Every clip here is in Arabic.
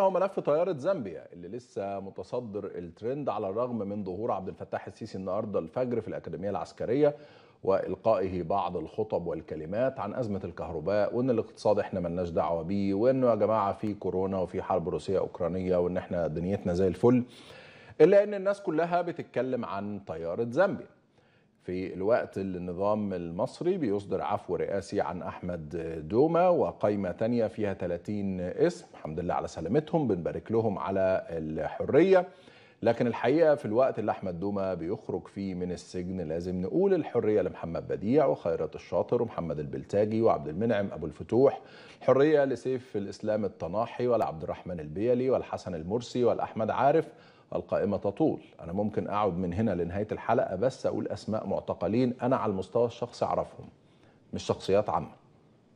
هو ملف طيارة زامبيا اللي لسه متصدر الترند على الرغم من ظهور عبد الفتاح السيسي النهارده الفجر في الأكاديمية العسكرية وإلقائه بعض الخطب والكلمات عن أزمة الكهرباء وإن الاقتصاد إحنا ملناش دعوة بيه وإنه يا جماعة في كورونا وفي حرب روسية أوكرانية وإن إحنا دنيتنا زي الفل إلا إن الناس كلها بتتكلم عن طيارة زامبيا في الوقت اللي النظام المصري بيصدر عفو رئاسي عن أحمد دوما وقائمة تانية فيها 30 اسم الحمد لله على سلامتهم بنبارك لهم على الحرية لكن الحقيقة في الوقت اللي أحمد دوما بيخرج فيه من السجن لازم نقول الحرية لمحمد بديع وخيرات الشاطر ومحمد البلتاجي وعبد المنعم أبو الفتوح الحرية لسيف الإسلام الطناحي ولعبد الرحمن البيلي والحسن المرسي والأحمد عارف القائمة تطول أنا ممكن أقعد من هنا لنهاية الحلقة بس أقول أسماء معتقلين أنا على المستوى الشخصي أعرفهم مش شخصيات عامة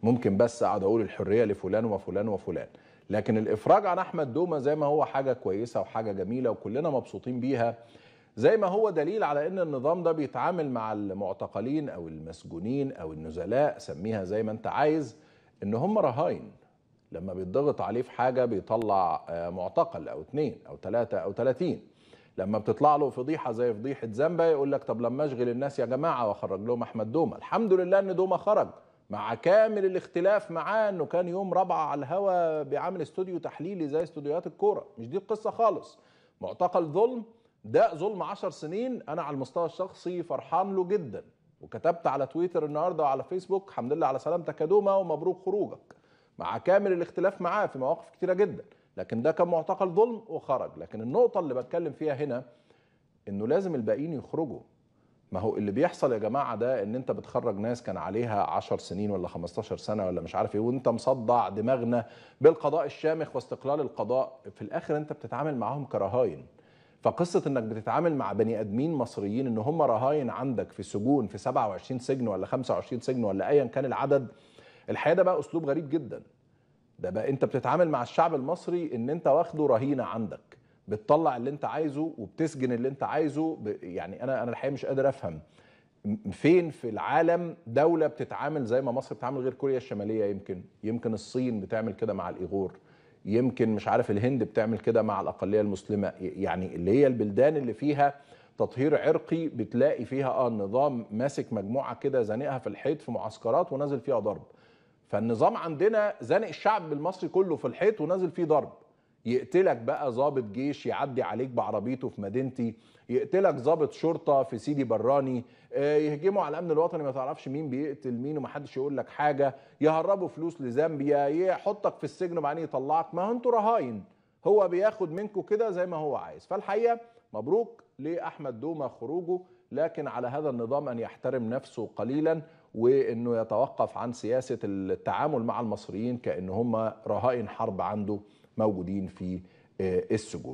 ممكن بس أقعد أقول الحرية لفلان وفلان وفلان لكن الإفراج عن أحمد دومة زي ما هو حاجة كويسة وحاجة جميلة وكلنا مبسوطين بيها زي ما هو دليل على ان النظام ده بيتعامل مع المعتقلين او المسجونين او النزلاء سميها زي ما انت عايز ان هم رهاين لما بيتضغط عليه في حاجه بيطلع آه، معتقل او اثنين او ثلاثه او ثلاثين لما بتطلع له فضيحه زي فضيحه زنبا يقول لك طب لما اشغل الناس يا جماعه واخرج لهم احمد دوما الحمد لله ان دوما خرج مع كامل الاختلاف معاه انه كان يوم رابعه على الهوا بيعمل استوديو تحليلي زي استوديوهات الكوره مش دي القصه خالص معتقل ظلم ده ظلم 10 سنين انا على المستوى الشخصي فرحان له جدا وكتبت على تويتر النهارده وعلى فيسبوك الحمد لله على سلامتك يا دوما ومبروك خروجك مع كامل الاختلاف معاه في مواقف كتيره جدا لكن ده كان معتقل ظلم وخرج لكن النقطه اللي بتكلم فيها هنا انه لازم الباقيين يخرجوا ما هو اللي بيحصل يا جماعه ده ان انت بتخرج ناس كان عليها 10 سنين ولا 15 سنه ولا مش عارف ايه وانت مصدع دماغنا بالقضاء الشامخ واستقلال القضاء في الاخر انت بتتعامل معاهم كرهاين فقصه انك بتتعامل مع بني ادمين مصريين ان هم رهاين عندك في سجون في 27 سجن ولا 25 سجن ولا ايا كان العدد الحقيقه ده بقى اسلوب غريب جدا ده بقى انت بتتعامل مع الشعب المصري ان انت واخده رهينه عندك بتطلع اللي انت عايزه وبتسجن اللي انت عايزه يعني انا انا الحقيقه مش قادر افهم فين في العالم دولة بتتعامل زي ما مصر بتتعامل غير كوريا الشمالية يمكن يمكن الصين بتعمل كده مع الإيغور يمكن مش عارف الهند بتعمل كده مع الأقلية المسلمة يعني اللي هي البلدان اللي فيها تطهير عرقي بتلاقي فيها اه النظام ماسك مجموعة كده زانقها في الحيط في معسكرات ونازل فيها ضرب فالنظام عندنا زنق الشعب المصري كله في الحيط ونازل فيه ضرب يقتلك بقى ضابط جيش يعدي عليك بعربيته في مدينتي يقتلك ضابط شرطه في سيدي براني آه، يهجموا على الامن الوطني ما تعرفش مين بيقتل مين ومحدش يقول لك حاجه يهربوا فلوس لزامبيا يحطك في السجن وبعدين يطلعك ما انتوا رهاين هو بياخد منكم كده زي ما هو عايز فالحقيقه مبروك لاحمد دوما خروجه لكن على هذا النظام ان يحترم نفسه قليلا وانه يتوقف عن سياسه التعامل مع المصريين كان هم رهائن حرب عنده موجودين في آه، السجون